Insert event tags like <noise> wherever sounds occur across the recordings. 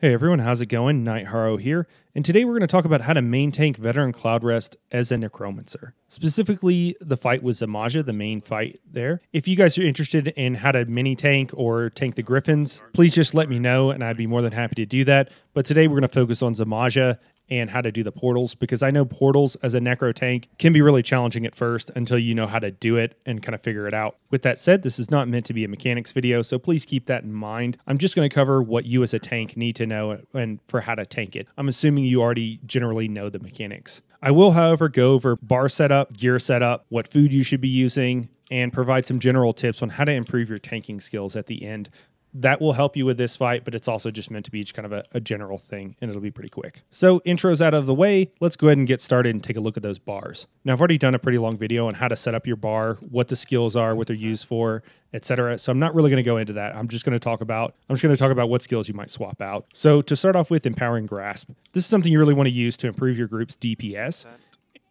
Hey everyone, how's it going? Night Haro here, and today we're going to talk about how to main tank veteran Cloud Rest as a Necromancer. Specifically, the fight with Zamaja, the main fight there. If you guys are interested in how to mini tank or tank the Griffins, please just let me know, and I'd be more than happy to do that. But today we're going to focus on Zamaja and how to do the portals because I know portals as a necro tank can be really challenging at first until you know how to do it and kind of figure it out. With that said, this is not meant to be a mechanics video, so please keep that in mind. I'm just going to cover what you as a tank need to know and for how to tank it. I'm assuming you already generally know the mechanics. I will, however, go over bar setup, gear setup, what food you should be using, and provide some general tips on how to improve your tanking skills at the end that will help you with this fight, but it's also just meant to be just kind of a, a, general thing and it'll be pretty quick. So, intros out of the way, let's go ahead and get started and take a look at those bars. Now, I've already done a pretty long video on how to set up your bar, what the skills are, what they're used for, etc. So, I'm not really going to go into that. I'm just going to talk about I'm just going to talk about what skills you might swap out. So, to start off with empowering grasp. This is something you really want to use to improve your group's DPS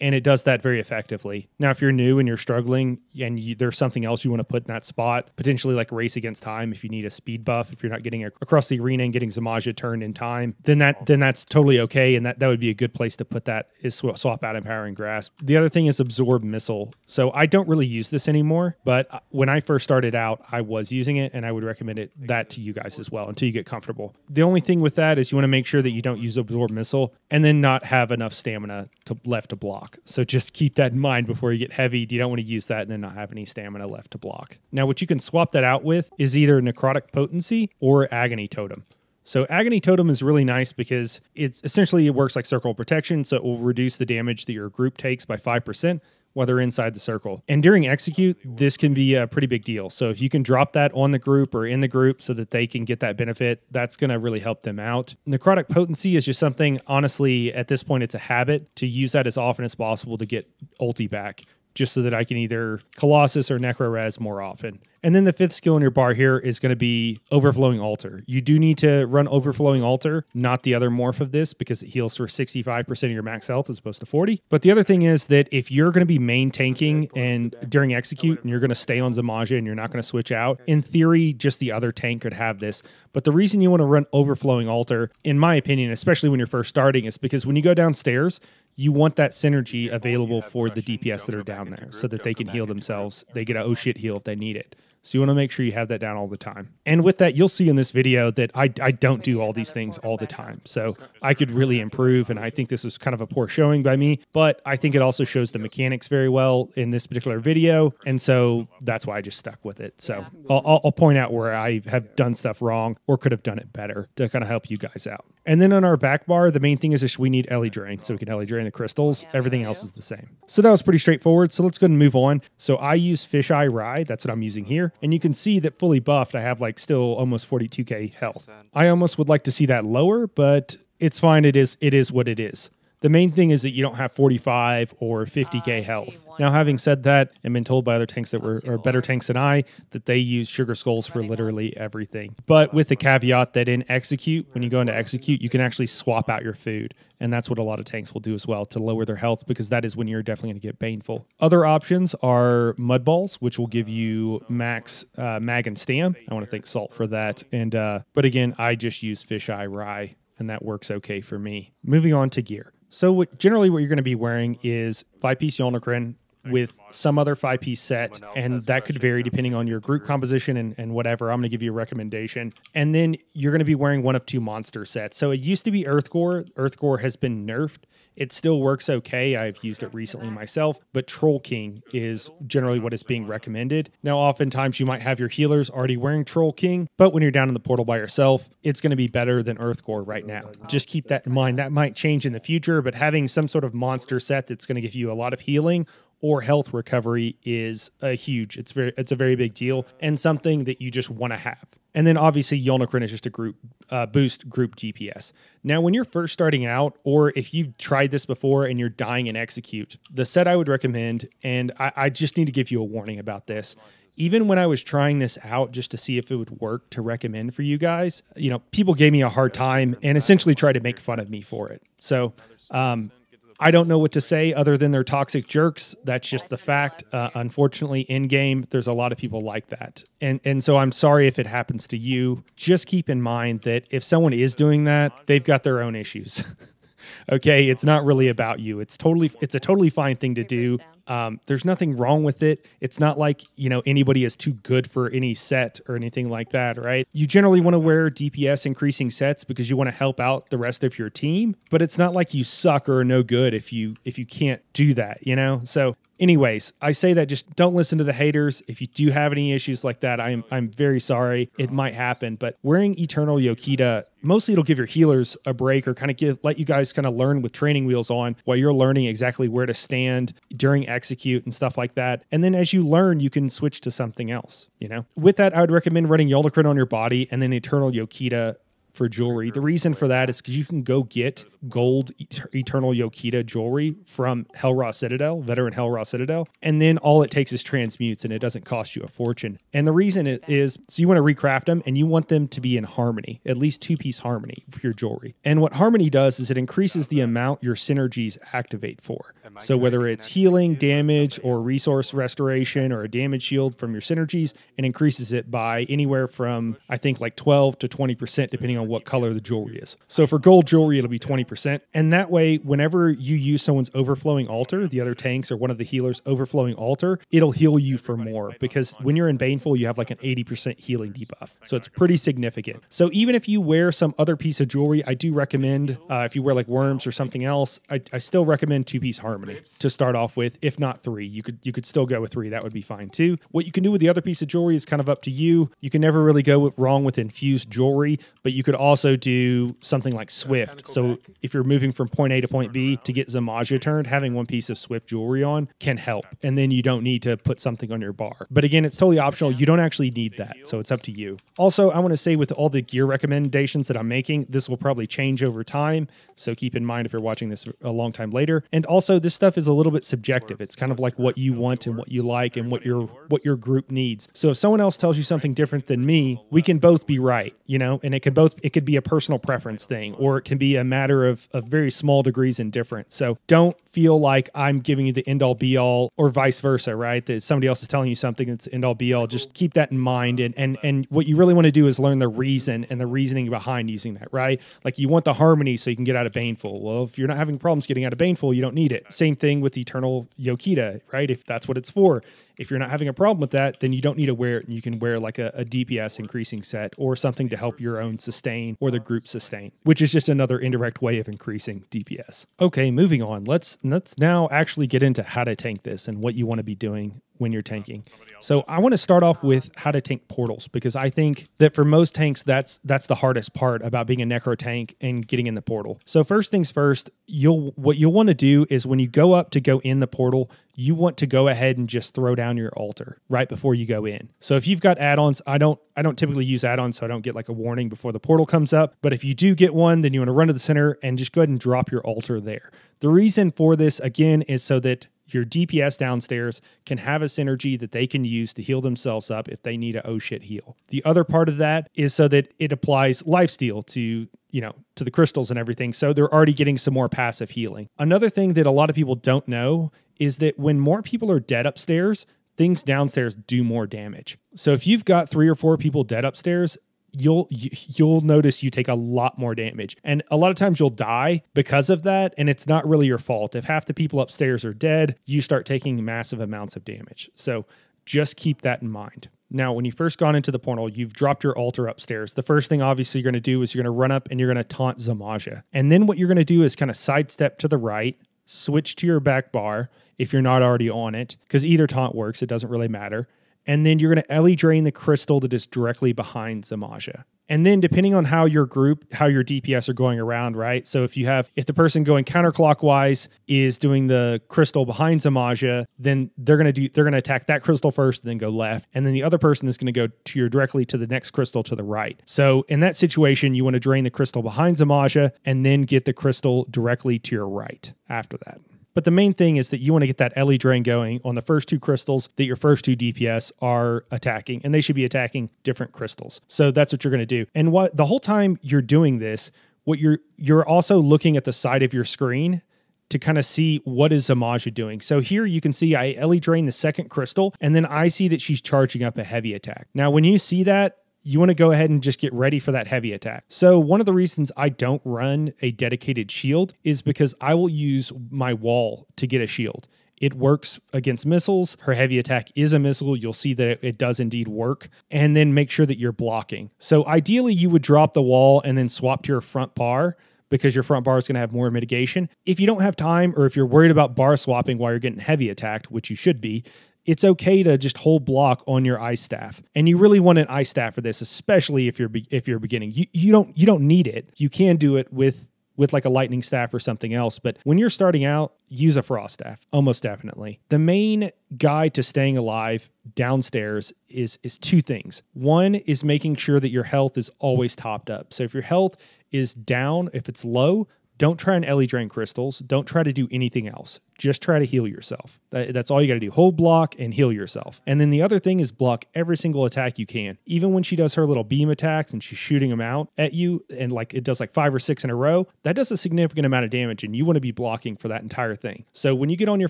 and it does that very effectively. Now, if you're new and you're struggling and you, there's something else you want to put in that spot, potentially like race against time, if you need a speed buff, if you're not getting across the arena and getting Zamaja turned in time, then that then that's totally okay, and that that would be a good place to put that is swap out empowering grasp. The other thing is absorb missile. So I don't really use this anymore, but uh, when I first started out, I was using it, and I would recommend it that to you guys as well until you get comfortable. The only thing with that is you want to make sure that you don't use absorb missile and then not have enough stamina to left to block block. So just keep that in mind before you get heavy. You don't want to use that and then not have any stamina left to block. Now, what you can swap that out with is either Necrotic Potency or Agony Totem. So Agony Totem is really nice because it's essentially it works like circle of protection, so it will reduce the damage that your group takes by 5%, whether inside the circle. And during execute, this can be a pretty big deal. So if you can drop that on the group or in the group so that they can get that benefit, that's going to really help them out. Necrotic potency is just something, honestly, at this point, it's a habit to use that as often as possible to get ulti back, just so that I can either Colossus or Necro Res more often. And then the fifth skill in your bar here is going to be Overflowing Altar. You do need to run Overflowing Altar, not the other morph of this, because it heals for 65% of your max health as opposed to 40. But the other thing is that if you're going to be main tanking and during execute and you're going to stay on Zamaja and you're not going to switch out, in theory, just the other tank could have this. But the reason you want to run Overflowing Altar, in my opinion, especially when you're first starting, is because when you go downstairs, you want that synergy available for the DPS that are down there so that they can heal themselves. They get a oh shit heal if they need it. So you want to make sure you have that down all the time. And with that, you'll see in this video that I, I don't do all these things all the time. So I could really improve. And I think this was kind of a poor showing by me, but I think it also shows the mechanics very well in this particular video. And so that's why I just stuck with it. So I'll, I'll point out where I have done stuff wrong or could have done it better to kind of help you guys out. And then on our back bar, the main thing is just we need Ellie drain. So we can Ellie drain the crystals. Everything else is the same. So that was pretty straightforward. So let's go and move on. So I use fisheye rye. That's what I'm using here. And you can see that fully buffed, I have like still almost 42k health. I almost would like to see that lower, but it's fine. It is it is what it is. The main thing is that you don't have 45 or 50k uh, ah, health. Now, having said that, and been told by other tanks that were or better tanks than I that they use sugar skulls for literally everything, but with the caveat that in execute, when you go into execute, you can actually swap out your food, and that's what a lot of tanks will do as well to lower their health because that is when you're definitely going to get baneful. Other options are mud balls, which will give you max uh, mag and stam. I want to thank Salt for that, and uh, but again, I just use fisheye rye and that works okay for me. Moving on to gear. So generally, what you're going to be wearing is five-piece Yonacrin, with some other five piece set, and that could vary depending on your group composition and, and whatever. I'm going to give you a recommendation. And then you're going to be wearing one of two monster sets. So it used to be Earth Earthgore has been nerfed. It still works okay. I've used it recently myself, but Troll King is generally what is being recommended. Now, oftentimes you might have your healers already wearing Troll King, but when you're down in the portal by yourself, it's going to be better than Earthgore right now. Just keep that in mind. That might change in the future, but having some sort of monster set that's going to give you a lot of healing or health recovery is a huge. It's very it's a very big deal and something that you just want to have. And then obviously Yolnocrin is just a group uh, boost group DPS. Now, when you're first starting out, or if you've tried this before and you're dying in execute, the set I would recommend, and I, I just need to give you a warning about this. Even when I was trying this out just to see if it would work to recommend for you guys, you know, people gave me a hard time and essentially tried to make fun of me for it. So um, I don't know what to say other than they're toxic jerks. That's just the fact. Uh, unfortunately, in game, there's a lot of people like that, and and so I'm sorry if it happens to you. Just keep in mind that if someone is doing that, they've got their own issues. <laughs> okay, it's not really about you. It's totally it's a totally fine thing to do. Um, there's nothing wrong with it. It's not like, you know, anybody is too good for any set or anything like that, right? You generally want to wear DPS increasing sets because you want to help out the rest of your team, but it's not like you suck or are no good if you if you can't do that, you know? So anyways, I say that just don't listen to the haters. If you do have any issues like that, I'm I'm very sorry. It might happen, but wearing Eternal Yokita mostly it'll give your healers a break or kind of give let you guys kind of learn with training wheels on while you're learning exactly where to stand during execute and stuff like that. And then as you learn, you can switch to something else, you know? With that, I would recommend running Yaldakrin on your body and then Eternal Yokita for jewelry. The reason for that is because you can go get gold Eternal Yokita jewelry from Hellraw Citadel, veteran Hellraw Citadel, and then all it takes is transmutes and it doesn't cost you a fortune. And the reason is so you want to recraft them and you want them to be in harmony, at least two piece harmony for your jewelry. And what harmony does is it increases the amount your synergies activate for. So whether it's healing, damage, or resource restoration, or a damage shield from your synergies, it increases it by anywhere from, I think, like 12 to 20%, depending on on what color the jewelry is. So for gold jewelry, it'll be 20%. And that way, whenever you use someone's overflowing altar, the other tanks or one of the healers overflowing altar, it'll heal you for more because when you're in Baneful, you have like an 80% healing debuff. So it's pretty significant. So even if you wear some other piece of jewelry, I do recommend uh, if you wear like worms or something else, I, I still recommend two piece harmony to start off with, if not three. You could you could still go with three. That would be fine too. What you can do with the other piece of jewelry is kind of up to you. You can never really go wrong with infused jewelry, but you could could also do something like Swift. So if you're moving from point A to point B to get Zamaja turned, having one piece of Swift jewelry on can help. And then you don't need to put something on your bar. But again, it's totally optional. You don't actually need that. So it's up to you. Also, I want to say with all the gear recommendations that I'm making, this will probably change over time. So keep in mind if you're watching this a long time later. And also this stuff is a little bit subjective. It's kind of like what you want and what you like and what your what your group needs. So if someone else tells you something different than me, we can both be right, you know, and it can both it could be a personal preference thing, or it can be a matter of, of very small degrees in difference. So don't feel like I'm giving you the end all be all, or vice versa, right? That somebody else is telling you something that's end all be all. Just keep that in mind. And and and what you really want to do is learn the reason and the reasoning behind using that, right? Like you want the harmony so you can get out of baneful. Well, if you're not having problems getting out of baneful, you don't need it. Same thing with eternal Yokita, right? If that's what it's for, if you're not having a problem with that, then you don't need to wear it and you can wear like a, a DPS increasing set or something to help your own sustain or the group sustain, which is just another indirect way of increasing DPS. Okay, moving on. Let's let's now actually get into how to tank this and what you want to be doing when you're tanking. So I want to start off with how to tank portals because I think that for most tanks that's that's the hardest part about being a necro tank and getting in the portal. So first things first, you'll what you'll want to do is when you go up to go in the portal, you want to go ahead and just throw down your altar right before you go in. So if you've got add-ons, I don't I don't typically use add-ons so I don't get like a warning before the portal comes up, but if you do get one, then you want to run to the center and just go ahead and drop your altar there. The reason for this again is so that your DPS downstairs can have a synergy that they can use to heal themselves up if they need a oh shit heal. The other part of that is so that it applies lifesteal to you know to the crystals and everything so they're already getting some more passive healing another thing that a lot of people don't know is that when more people are dead upstairs things downstairs do more damage so if you've got three or four people dead upstairs you'll you'll notice you take a lot more damage and a lot of times you'll die because of that and it's not really your fault if half the people upstairs are dead you start taking massive amounts of damage so just keep that in mind now, when you first gone into the portal, you've dropped your altar upstairs. The first thing, obviously, you're going to do is you're going to run up and you're going to taunt Zamaja. And then what you're going to do is kind of sidestep to the right, switch to your back bar if you're not already on it, because either taunt works, it doesn't really matter and then you're going to Ellie Drain the crystal that is directly behind Zamaja. And then depending on how your group, how your DPS are going around, right? So if you have, if the person going counterclockwise is doing the crystal behind Zamaja, then they're going to do, they're going to attack that crystal first and then go left. And then the other person is going to go to your directly to the next crystal to the right. So in that situation, you want to drain the crystal behind Zamaja and then get the crystal directly to your right after that. But the main thing is that you want to get that Ellie drain going on the first two crystals that your first two DPS are attacking, and they should be attacking different crystals. So that's what you're going to do. And what the whole time you're doing this, what you're you're also looking at the side of your screen to kind of see what is Amaja doing. So here you can see I Ellie drain the second crystal, and then I see that she's charging up a heavy attack. Now, when you see that, you want to go ahead and just get ready for that heavy attack. So, one of the reasons I don't run a dedicated shield is because I will use my wall to get a shield. It works against missiles. Her heavy attack is a missile. You'll see that it does indeed work. And then make sure that you're blocking. So, ideally, you would drop the wall and then swap to your front bar because your front bar is going to have more mitigation. If you don't have time or if you're worried about bar swapping while you're getting heavy attacked, which you should be, it's okay to just hold block on your eye staff. And you really want an eye staff for this, especially if you're be- if you're beginning. You you don't you don't need it. You can do it with with like a lightning staff or something else. But when you're starting out, use a frost staff almost definitely. The main guide to staying alive downstairs is is two things. One is making sure that your health is always topped up. So if your health is down, if it's low, don't try an Ellie Drain crystals. Don't try to do anything else just try to heal yourself. That, that's all you got to do. Hold block and heal yourself. And then the other thing is block every single attack you can. Even when she does her little beam attacks and she's shooting them out at you, and like it does like five or six in a row, that does a significant amount of damage, and you want to be blocking for that entire thing. So when you get on your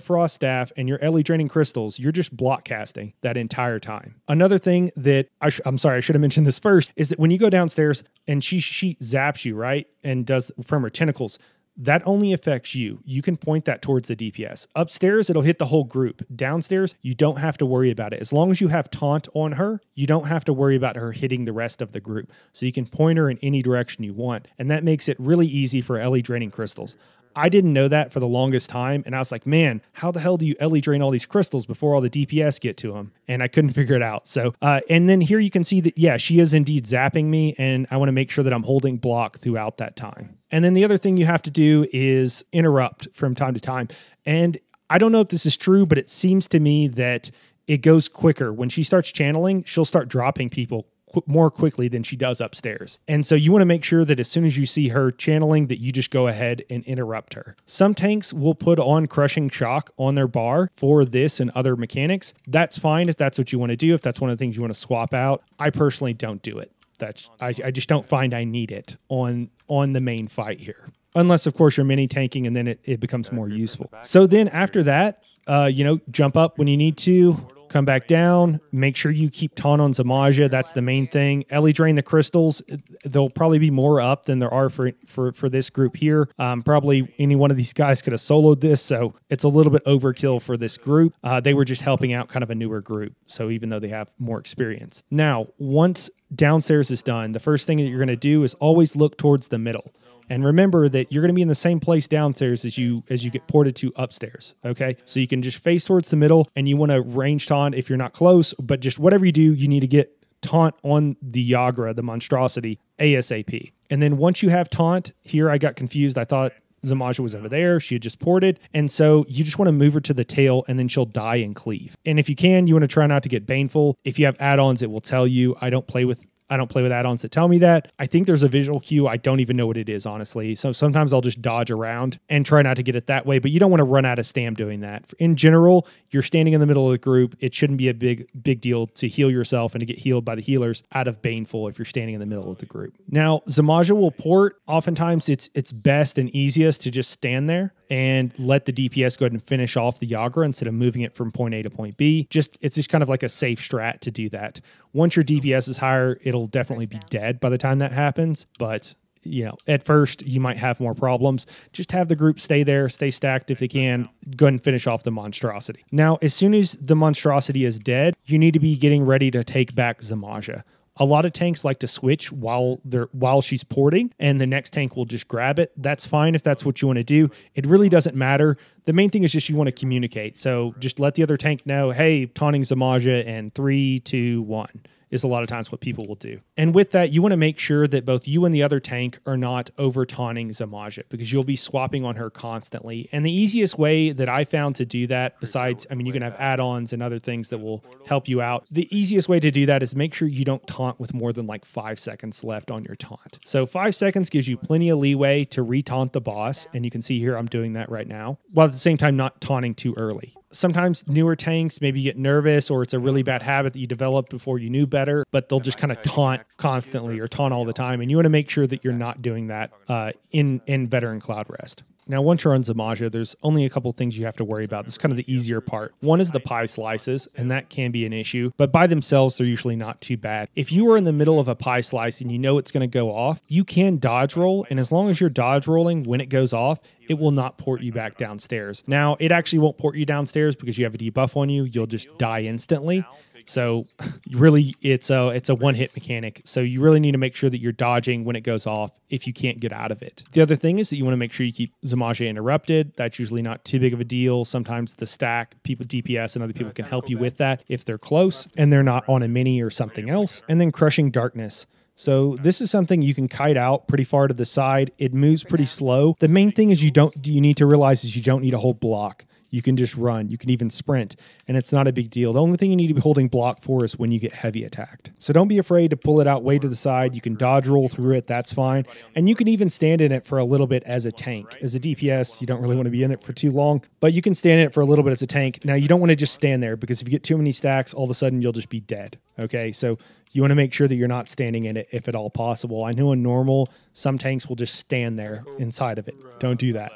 frost staff and your Ellie draining crystals, you're just block casting that entire time. Another thing that I sh- I'm sorry, I should have mentioned this first is that when you go downstairs and she she zaps you right and does from her tentacles, that only affects you. You can point that towards the DPS. Upstairs, it'll hit the whole group. Downstairs, you don't have to worry about it. As long as you have taunt on her, you don't have to worry about her hitting the rest of the group. So you can point her in any direction you want. And that makes it really easy for Ellie draining crystals. I didn't know that for the longest time. And I was like, man, how the hell do you Ellie drain all these crystals before all the DPS get to them? And I couldn't <laughs> figure it out. So, uh, and then here you can see that, yeah, she is indeed zapping me. And I want to make sure that I'm holding block throughout that time. And then the other thing you have to do is interrupt from time to time. And I don't know if this is true, but it seems to me that it goes quicker. When she starts channeling, she'll start dropping people qu- more quickly than she does upstairs. And so you want to make sure that as soon as you see her channeling that you just go ahead and interrupt her. Some tanks will put on crushing shock on their bar for this and other mechanics. That's fine if that's what you want to do, if that's one of the things you want to swap out. I personally don't do it that's I, I just don't find I need it on on the main fight here. Unless of course you're mini tanking and then it, it becomes more useful. So then after that, uh, you know, jump up when you need to come back down. Make sure you keep Ton on Zamaja. That's the main thing. Ellie drain the crystals. There'll probably be more up than there are for for, for this group here. Um, probably any one of these guys could have soloed this, so it's a little bit overkill for this group. Uh, they were just helping out kind of a newer group, so even though they have more experience. Now, once downstairs is done, the first thing that you're going to do is always look towards the middle. And remember that you're going to be in the same place downstairs as you as you get ported to upstairs. Okay, so you can just face towards the middle, and you want to range taunt if you're not close, but just whatever you do, you need to get taunt on the Yagra, the monstrosity, ASAP. And then once you have taunt, here I got confused. I thought Zamaja was over there. She had just ported. And so you just want to move her to the tail and then she'll die and cleave. And if you can, you want to try not to get baneful. If you have add ons, it will tell you. I don't play with I don't play with add-ons that tell me that. I think there's a visual cue. I don't even know what it is, honestly. So sometimes I'll just dodge around and try not to get it that way, but you don't want to run out of stam doing that. In general, you're standing in the middle of the group. It shouldn't be a big, big deal to heal yourself and to get healed by the healers out of Baneful if you're standing in the middle of the group. Now, Zamaja will port. Oftentimes it's it's best and easiest to just stand there and let the DPS go ahead and finish off the Yagra instead of moving it from point A to point B. Just it's just kind of like a safe strat to do that. Once your DPS is higher, it'll it'll definitely be dead by the time that happens. But you know, at first you might have more problems. Just have the group stay there, stay stacked if they can. Go ahead and finish off the monstrosity. Now, as soon as the monstrosity is dead, you need to be getting ready to take back Zamaja. A lot of tanks like to switch while they're while she's porting, and the next tank will just grab it. That's fine if that's what you want to do. It really doesn't matter. The main thing is just you want to communicate. So just let the other tank know, hey, taunting Zamaja in three, two, one is a lot of times what people will do. And with that, you want to make sure that both you and the other tank are not over taunting Zamaja because you'll be swapping on her constantly. And the easiest way that I found to do that, besides, I mean, you can have add ons and other things that will help you out. The easiest way to do that is make sure you don't taunt with more than like five seconds left on your taunt. So five seconds gives you plenty of leeway to retaunt the boss. And you can see here, I'm doing that right now, while at the same time not taunting too early sometimes newer tanks, maybe get nervous or it's a really bad habit that you developed before you knew better, but they'll just kind of taunt constantly or taunt all the time. And you want to make sure that you're not doing that uh, in, in veteran cloud rest. Now, once you're on Zamaja, there's only a couple things you have to worry about. That's kind of the easier part. One is the pie slices, and that can be an issue, but by themselves, they're usually not too bad. If you are in the middle of a pie slice and you know it's going to go off, you can dodge roll. And as long as you're dodge rolling when it goes off, it will not port you back downstairs. Now, it actually won't port you downstairs because you have a debuff on you. You'll just die instantly. So <laughs> really it's a it's a one hit mechanic. So you really need to make sure that you're dodging when it goes off if you can't get out of it. The other thing is that you want to make sure you keep Zamaja interrupted. That's usually not too big of a deal. Sometimes the stack, people DPS and other people can help you with that if they're close and they're not on a mini or something else. And then crushing darkness. So this is something you can kite out pretty far to the side. It moves pretty slow. The main thing is you don't you need to realize is you don't need a whole block. You can just run. You can even sprint, and it's not a big deal. The only thing you need to be holding block for is when you get heavy attacked. So don't be afraid to pull it out way to the side. You can dodge roll through it. That's fine. And you can even stand in it for a little bit as a tank. As a DPS, you don't really want to be in it for too long, but you can stand in it for a little bit as a tank. Now, you don't want to just stand there because if you get too many stacks, all of a sudden you'll just be dead. Okay. So you want to make sure that you're not standing in it if at all possible. I know in normal, some tanks will just stand there inside of it. Don't do that.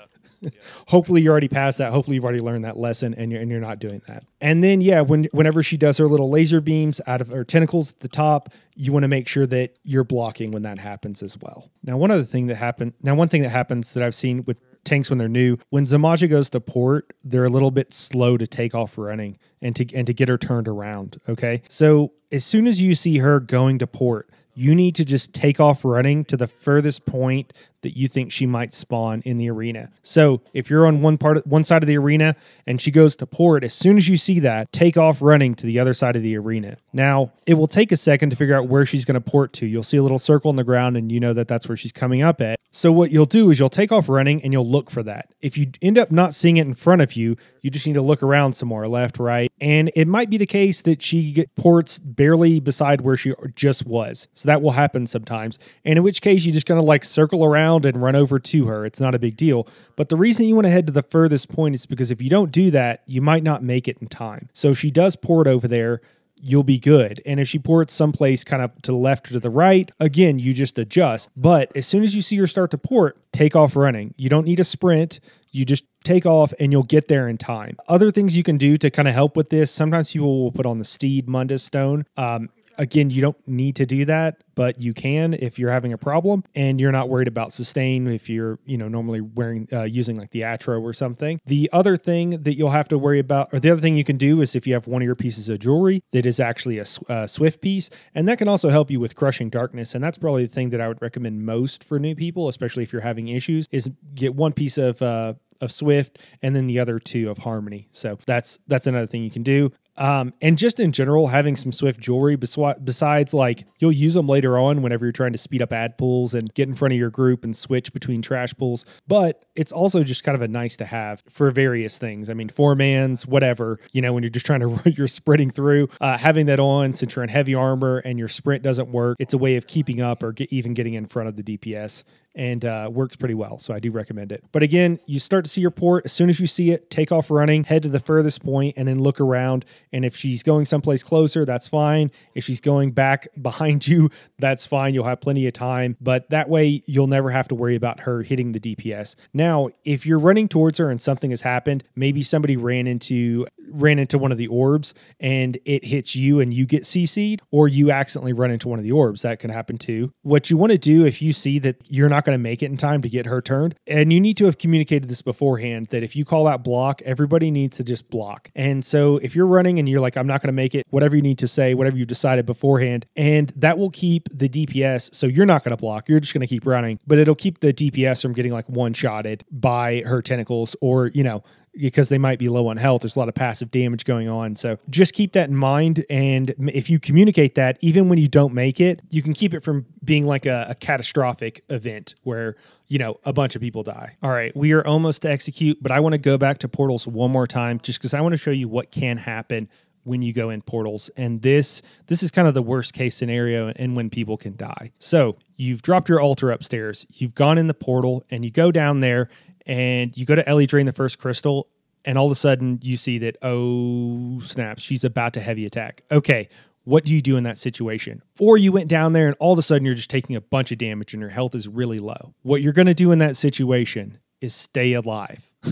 <laughs> hopefully you're already past that hopefully you've already learned that lesson and you're, and you're not doing that and then yeah when whenever she does her little laser beams out of her tentacles at the top you want to make sure that you're blocking when that happens as well now one other thing that happened now one thing that happens that i've seen with tanks when they're new when zamaja goes to port they're a little bit slow to take off running and to and to get her turned around okay so as soon as you see her going to port you need to just take off running to the furthest point that you think she might spawn in the arena. So if you're on one part, of, one side of the arena, and she goes to port, as soon as you see that, take off running to the other side of the arena. Now it will take a second to figure out where she's going to port to. You'll see a little circle in the ground, and you know that that's where she's coming up at. So what you'll do is you'll take off running and you'll look for that. If you end up not seeing it in front of you, you just need to look around some more, left, right, and it might be the case that she ports barely beside where she just was. So that will happen sometimes, and in which case you just kind of like circle around around and run over to her. It's not a big deal. But the reason you want to head to the furthest point is because if you don't do that, you might not make it in time. So if she does pour it over there, you'll be good. And if she pours someplace kind of to the left or to the right, again, you just adjust. But as soon as you see her start to port, take off running. You don't need a sprint. You just take off and you'll get there in time. Other things you can do to kind of help with this, sometimes people will put on the steed Munda stone. Um, Again, you don't need to do that, but you can if you're having a problem and you're not worried about sustain if you're, you know, normally wearing uh, using like the atro or something. The other thing that you'll have to worry about or the other thing you can do is if you have one of your pieces of jewelry that is actually a uh, swift piece and that can also help you with crushing darkness and that's probably the thing that I would recommend most for new people, especially if you're having issues is get one piece of uh, of Swift and then the other two of Harmony. So that's that's another thing you can do. Um, and just in general, having some Swift jewelry, besides like you'll use them later on whenever you're trying to speed up ad pools and get in front of your group and switch between trash pools. But it's also just kind of a nice to have for various things. I mean, four mans, whatever, you know, when you're just trying to, <laughs> you're sprinting through, uh, having that on since you're in heavy armor and your sprint doesn't work, it's a way of keeping up or get, even getting in front of the DPS and uh, works pretty well. So I do recommend it. But again, you start to see your port. As soon as you see it, take off running, head to the furthest point, and then look around. And if she's going someplace closer, that's fine. If she's going back <laughs> behind you, that's fine. You'll have plenty of time. But that way, you'll never have to worry about her hitting the DPS. Now, if you're running towards her and something has happened, maybe somebody ran into ran into one of the orbs and it hits you and you get CC'd, or you accidentally run into one of the orbs. That can happen too. What you want to do if you see that you're not not going to make it in time to get her turned. And you need to have communicated this beforehand that if you call out block, everybody needs to just block. And so if you're running and you're like, I'm not going to make it, whatever you need to say, whatever you decided beforehand, and that will keep the DPS. So you're not going to block, you're just going to keep running, but it'll keep the DPS from getting like one shotted by her tentacles or, you know, because they might be low on health. There's a lot of passive damage going on. So just keep that in mind. And if you communicate that, even when you don't make it, you can keep it from being like a, a catastrophic event where you know, a bunch of people die. All right, we are almost to execute, but I want to go back to portals one more time just because I want to show you what can happen when you go in portals. And this this is kind of the worst case scenario and when people can die. So you've dropped your altar upstairs, you've gone in the portal, and you go down there and you go to Ellie drain the first crystal, and all of a sudden you see that oh snap, she's about to heavy attack. Okay, what do you do in that situation? Or you went down there and all of a sudden you're just taking a bunch of damage and your health is really low. What you're going to do in that situation is stay alive. <laughs>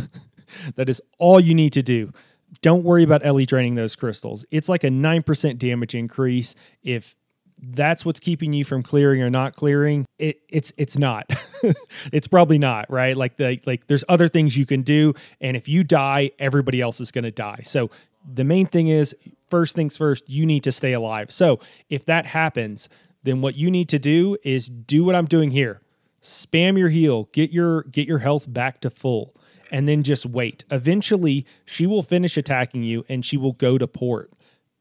that is all you need to do. Don't worry about Ellie draining those crystals. It's like a 9% damage increase if that's what's keeping you from clearing or not clearing it it's it's not <laughs> it's probably not right like the like there's other things you can do and if you die everybody else is going to die so the main thing is first things first you need to stay alive so if that happens then what you need to do is do what i'm doing here spam your heal get your get your health back to full and then just wait eventually she will finish attacking you and she will go to port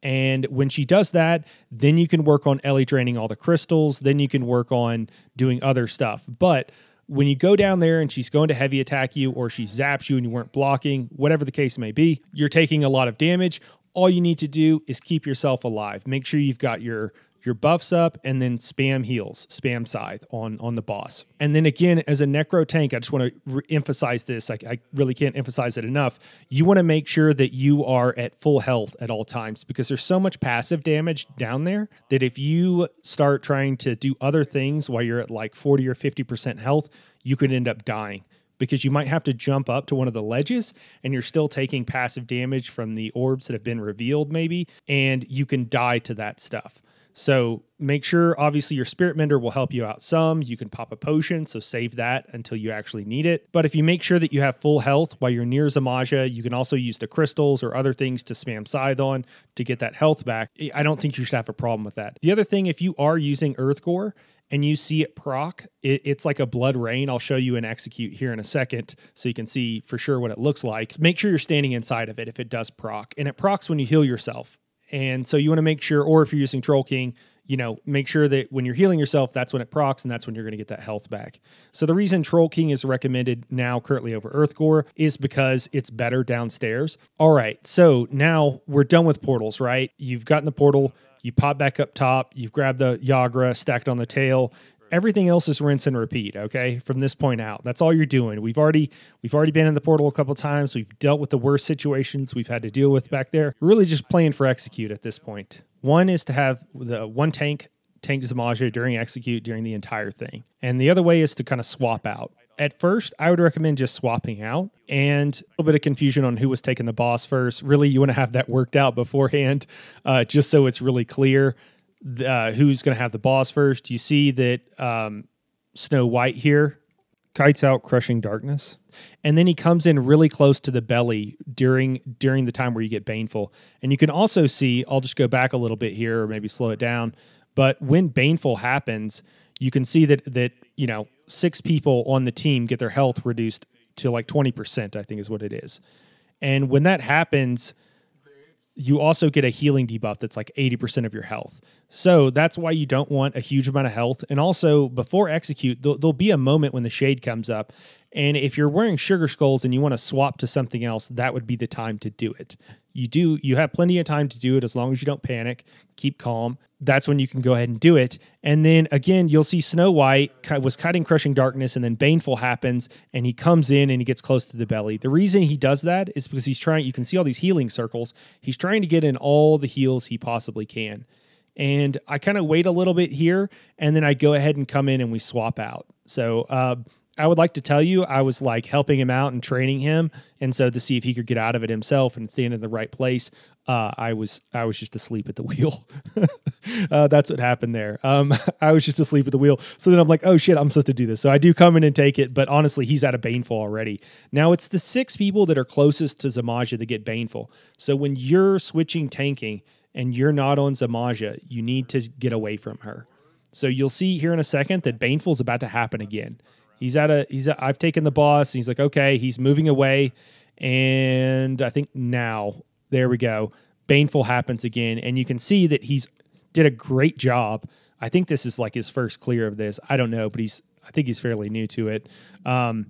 and when she does that, then you can work on Ellie draining all the crystals. Then you can work on doing other stuff. But when you go down there and she's going to heavy attack you or she zaps you and you weren't blocking, whatever the case may be, you're taking a lot of damage. All you need to do is keep yourself alive. Make sure you've got your your buffs up, and then spam heals, spam scythe on on the boss. And then again, as a necro tank, I just want to re- emphasize this. I, I really can't emphasize it enough. You want to make sure that you are at full health at all times because there's so much passive damage down there that if you start trying to do other things while you're at like 40 or 50 percent health, you could end up dying because you might have to jump up to one of the ledges and you're still taking passive damage from the orbs that have been revealed, maybe, and you can die to that stuff. So make sure, obviously, your spirit mender will help you out some. You can pop a potion, so save that until you actually need it. But if you make sure that you have full health while you're near Zamaja, you can also use the crystals or other things to spam Scythe on to get that health back. I don't think you should have a problem with that. The other thing, if you are using Earth Gore, and you see it proc, it, it's like a blood rain. I'll show you an execute here in a second so you can see for sure what it looks like. Make sure you're standing inside of it if it does proc. And it procs when you heal yourself. And so you want to make sure, or if you're using Troll King, you know, make sure that when you're healing yourself, that's when it procs and that's when you're going to get that health back. So the reason Troll King is recommended now currently over Earth Gore is because it's better downstairs. All right, so now we're done with portals, right? You've gotten the portal, you pop back up top, you've grabbed the Yagra, stacked on the tail, everything else is rinse and repeat okay from this point out that's all you're doing we've already we've already been in the portal a couple times we've dealt with the worst situations we've had to deal with back there really just playing for execute at this point one is to have the one tank tank Zamaja during execute during the entire thing and the other way is to kind of swap out at first, I would recommend just swapping out and a little bit of confusion on who was taking the boss first. Really, you want to have that worked out beforehand uh, just so it's really clear uh, who's going to have the boss first. You see that um, Snow White here kites out crushing darkness and then he comes in really close to the belly during during the time where you get baneful and you can also see i'll just go back a little bit here or maybe slow it down but when baneful happens you can see that that you know six people on the team get their health reduced to like 20% i think is what it is and when that happens you also get a healing debuff that's like 80% of your health. So that's why you don't want a huge amount of health. And also, before execute, there'll, there'll, be a moment when the shade comes up and if you're wearing sugar skulls and you want to swap to something else, that would be the time to do it. You do you have plenty of time to do it as long as you don't panic, keep calm. That's when you can go ahead and do it. And then again, you'll see Snow White was cutting crushing darkness and then Baneful happens and he comes in and he gets close to the belly. The reason he does that is because he's trying you can see all these healing circles. He's trying to get in all the heals he possibly can and I kind of wait a little bit here, and then I go ahead and come in and we swap out. So uh, I would like to tell you I was like helping him out and training him, and so to see if he could get out of it himself and stand in the right place. Uh, I was I was just asleep at the wheel. <laughs> uh, that's what happened there. Um, <laughs> I was just asleep at the wheel. So then I'm like, oh shit, I'm supposed to do this. So I do come in and take it, but honestly, he's out of baneful already. Now it's the six people that are closest to Zamaja that get baneful. So when you're switching tanking and you're not on Zamaja, you need to get away from her. So you'll see here in a second that baneful is about to happen again. He's at a he's at, I've taken the boss. he's like, okay, he's moving away, and I think now there we go. Baneful happens again, and you can see that he's did a great job. I think this is like his first clear of this. I don't know, but he's I think he's fairly new to it. Um,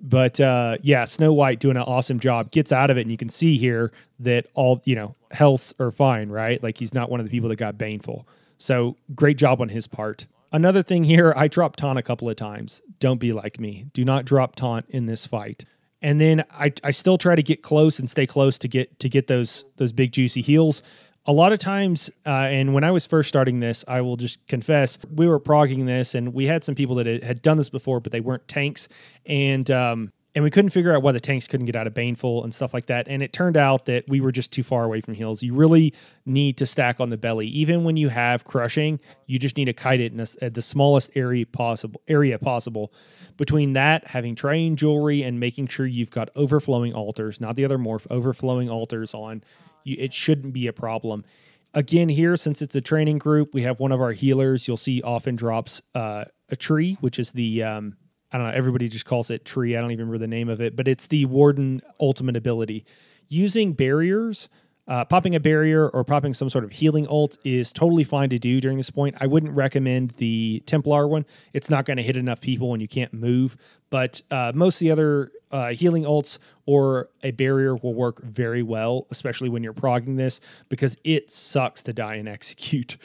but uh, yeah, Snow White doing an awesome job gets out of it, and you can see here that all you know healths are fine, right? Like he's not one of the people that got baneful. So great job on his part. Another thing here, I dropped taunt a couple of times. Don't be like me. Do not drop taunt in this fight. And then I, I still try to get close and stay close to get to get those those big juicy heels. A lot of times, uh, and when I was first starting this, I will just confess we were progging this, and we had some people that had done this before, but they weren't tanks, and um, and we couldn't figure out why the tanks couldn't get out of Baneful and stuff like that. And it turned out that we were just too far away from heals. You really need to stack on the belly, even when you have crushing. You just need to kite it in a, at the smallest area possible. Area possible. Between that, having train jewelry and making sure you've got overflowing altars, not the other morph, overflowing altars on, you, it shouldn't be a problem. Again, here since it's a training group, we have one of our healers. You'll see often drops uh, a tree, which is the um, I don't know, everybody just calls it tree. I don't even remember the name of it, but it's the warden ultimate ability. Using barriers, uh, popping a barrier or popping some sort of healing ult is totally fine to do during this point. I wouldn't recommend the Templar one. It's not going to hit enough people and you can't move, but uh, most of the other uh, healing ults or a barrier will work very well, especially when you're progging this, because it sucks to die and <laughs> execute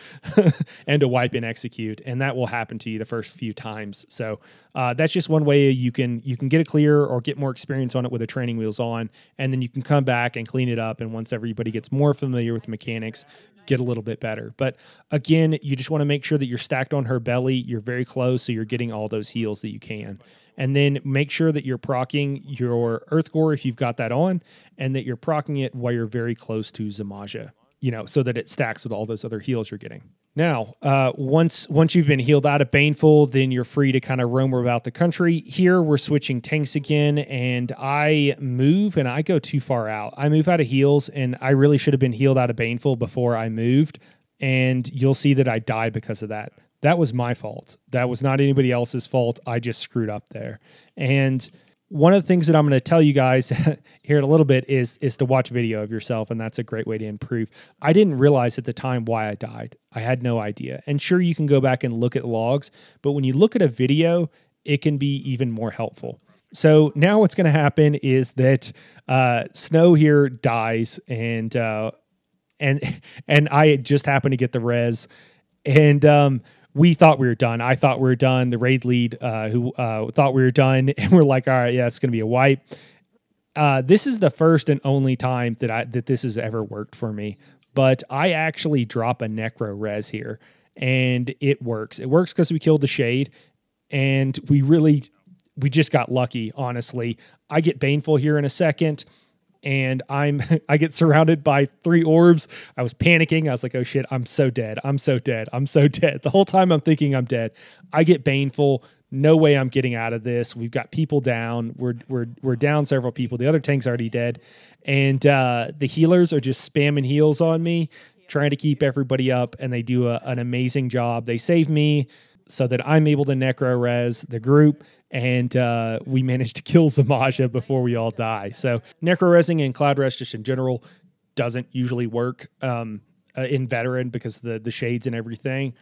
and to wipe and execute, and that will happen to you the first few times. So uh, that's just one way you can you can get a clear or get more experience on it with the training wheels on, and then you can come back and clean it up. And once everybody gets more familiar with the mechanics, get a little bit better. But again, you just want to make sure that you're stacked on her belly. You're very close, so you're getting all those heals that you can. And then make sure that you're procking your Earth Gore if you've got that on, and that you're procking it while you're very close to Zamaja, you know, so that it stacks with all those other heals you're getting. Now, uh, once once you've been healed out of Baneful, then you're free to kind of roam about the country. Here, we're switching tanks again, and I move and I go too far out. I move out of heals, and I really should have been healed out of Baneful before I moved. And you'll see that I die because of that. That was my fault. That was not anybody else's fault. I just screwed up there. And one of the things that I'm going to tell you guys <laughs> here in a little bit is is to watch video of yourself, and that's a great way to improve. I didn't realize at the time why I died. I had no idea. And sure, you can go back and look at logs, but when you look at a video, it can be even more helpful. So now what's going to happen is that uh, Snow here dies, and uh, and <laughs> and I just happen to get the res, and um, we thought we were done. I thought we were done. The raid lead uh, who uh, thought we were done, <laughs> and we're like, all right, yeah, it's going to be a wipe. Uh, this is the first and only time that I that this has ever worked for me. But I actually drop a necro res here, and it works. It works because we killed the shade, and we really we just got lucky. Honestly, I get baneful here in a second and I'm <laughs> I get surrounded by three orbs. I was panicking. I was like, oh shit, I'm so dead. I'm so dead. I'm so <laughs> dead. The whole time I'm thinking I'm dead. I get baneful. No way I'm getting out of this. We've got people down. We're we're we're down several people. The other tank's already dead. And uh, the healers are just spamming heals on me, trying to keep everybody up, and they do a, an amazing job. They save me so that I'm able to necro res the group and uh, we managed to kill Zamaja before we all die. So necroresing and cloud rest just in general doesn't usually work um, uh, in veteran because the the shades and everything.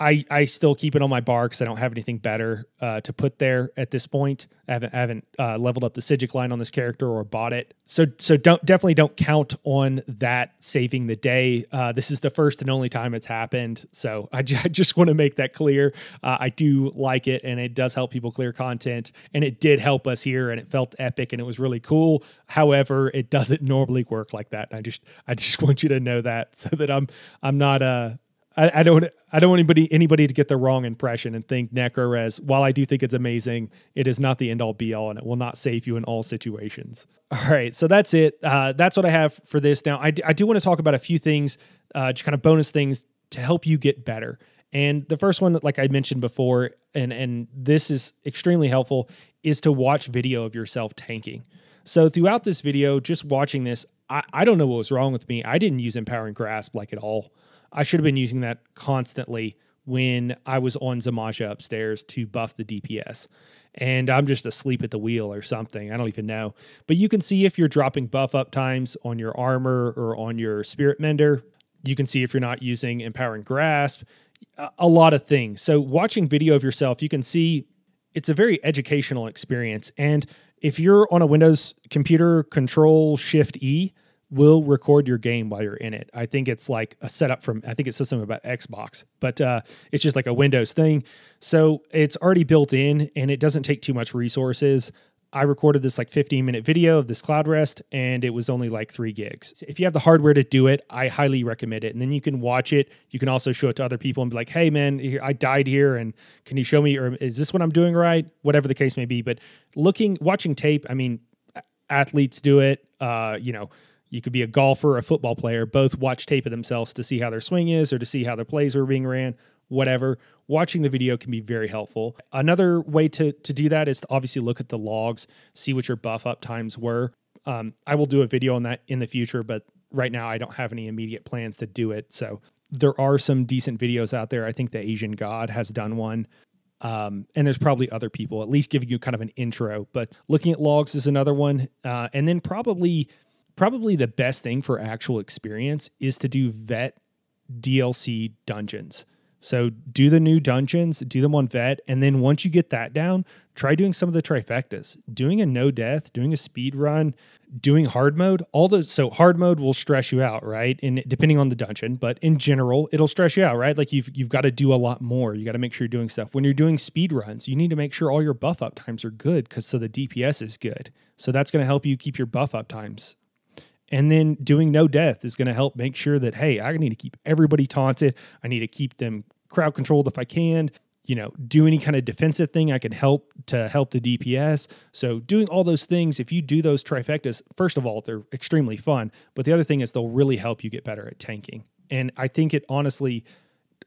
I, I still keep it on my bar because I don't have anything better uh, to put there at this point. I haven't, I haven't uh, leveled up the Sigic line on this character or bought it. So so don't definitely don't count on that saving the day. Uh, this is the first and only time it's happened. So <laughs> I, j- I just want to make that clear. Uh, I do like it and it does help people clear content and it did help us here and it felt epic and it was really cool. However, it doesn't normally work like that. I just I just <laughs> want you to know that so that I'm I'm not a uh, I, I, don't I don't want anybody anybody to get the wrong impression and think Necrorez, while I do think it's amazing, it is not the end all be all and it will not save you in all situations. All right, so that's it. Uh, that's what I have for this. Now, I, d- I do want to talk about a few things, uh, just kind of bonus things to help you get better. And the first one, like I mentioned before, and and this is extremely helpful, is to watch video of yourself tanking. So throughout this video, just watching this, I, I don't know what was wrong with me. I didn't use empowering grasp like at all. I should have been using that constantly when I was on Zamaja upstairs to buff the DPS. And I'm just asleep at the wheel or something. I don't even know. But you can see if you're dropping buff up times on your armor or on your spirit mender. You can see if you're not using empowering grasp, a lot of things. So, watching video of yourself, you can see it's a very educational experience. And if you're on a Windows computer, Control Shift E, will record your game while you're in it. I think it's like a setup from I think it's something about Xbox, but uh, it's just like a Windows thing. So it's already built in and it doesn't take too much resources. I recorded this like 15 minute video of this cloud rest and it was only like three gigs. If you have the hardware to do it, I highly recommend it. And then you can watch it. You can also show it to other people and be like, hey, man, I died here. And can you show me, or is this what I'm doing right? Whatever the case may be. But looking, watching tape, I mean, athletes do it. Uh, you know, you could be a golfer, a football player, both watch tape of themselves to see how their swing is or to see how their plays are being ran, whatever. Watching the video can be very helpful. Another way to, to do that is to obviously look at the logs, see what your buff up times were. Um, I will do a video on that in the future, but right now I don't have any immediate plans to do it. So there are some decent videos out there. I think the Asian God has done one. Um, and there's probably other people, at least giving you kind of an intro. But looking at logs is another one. Uh, and then probably probably the best thing for actual experience is to do vet DLC dungeons. So do the new dungeons, do them on vet, and then once you get that down, try doing some of the trifectas. Doing a no death, doing a speed run, doing hard mode. All the so hard mode will stress you out, right? And depending on the dungeon, but in general, it'll stress you out, right? Like you've you've got to do a lot more. You got to make sure you're doing stuff. When you're doing speed runs, you need to make sure all your buff up times are good because so the DPS is good. So that's going to help you keep your buff up times and then doing no death is going to help make sure that, hey, I need to keep everybody taunted. I need to keep them crowd controlled if I can. You know, do any kind of defensive thing I can help to help the DPS. So, doing all those things, if you do those trifectas, first of all, they're extremely fun. But the other thing is, they'll really help you get better at tanking. And I think it honestly,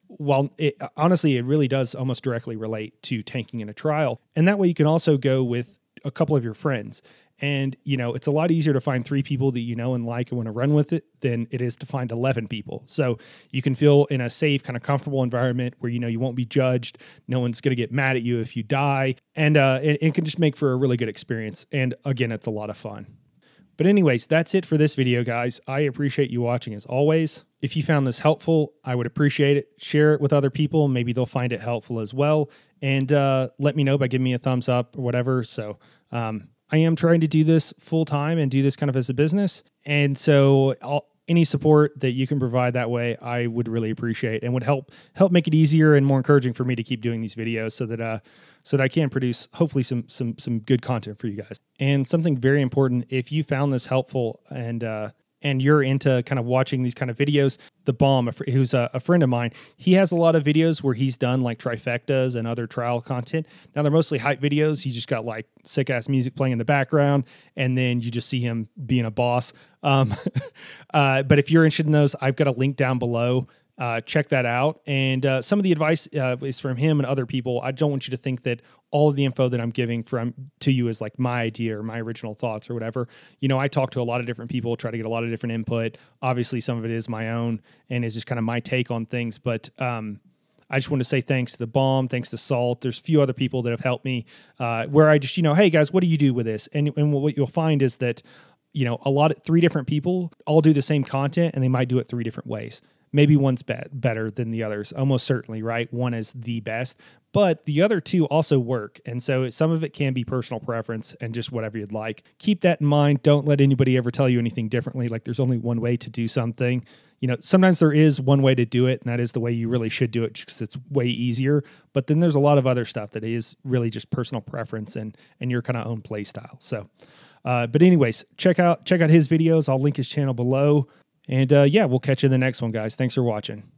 while it honestly, it really does almost directly relate to tanking in a trial. And that way, you can also go with a couple of your friends and, you know, it's a lot easier to find three people that you know and like and want to run with it than it is to find 11 people. So you can feel in a safe, kind of comfortable environment where, you know, you won't be judged. No one's going to get mad at you if you die. And uh, it, it can just make for a really good experience. And again, it's a lot of fun. But, anyways, that's it for this video, guys. I appreciate you watching as always. If you found this helpful, I would appreciate it. Share it with other people. Maybe they'll find it helpful as well. And uh, let me know by giving me a thumbs up or whatever. So, um, I am trying to do this full time and do this kind of as a business. And so I'll, any support that you can provide that way, I would really appreciate and would help help make it easier and more encouraging for me to keep doing these videos so that uh, so that I can produce hopefully some some some good content for you guys. And something very important, if you found this helpful and uh, and you're into kind of watching these kind of videos, the bomb, who's a, a, friend of mine, he has a lot of videos where he's done like trifectas and other trial content. Now they're mostly hype videos. He just got like sick ass music playing in the background, and then you just see him being a boss. Um, <laughs> uh, but if you're interested in those, I've got a link down below uh, check that out. And uh, some of the advice uh, is from him and other people. I don't want you to think that all of the info that I'm giving from to you is like my idea or my original thoughts or whatever. You know, I talk to a lot of different people, try to get a lot of different input. Obviously, some of it is my own and is just kind of my take on things. But um, I just want to say thanks to the bomb, thanks to Salt. There's a few other people that have helped me uh, where I just, you know, hey guys, what do you do with this? And and what you'll find is that you know a lot of three different people all do the same content and they might do it three different ways Maybe one's be- better than the others, almost certainly, right? One is the best, but the other two also work. And so some of it can be personal preference and just whatever you'd like. Keep that in mind. Don't let anybody ever tell you anything differently. Like there's only one way to do something. You know, sometimes there is one way to do it, and that is the way you really should do it because it's way easier. But then there's a lot of other stuff that is really just personal preference and and your kind of own play style. So, uh, but anyways, check out check out his videos. I'll link his channel below. And uh, yeah, we'll catch you in the next one, guys. Thanks for watching.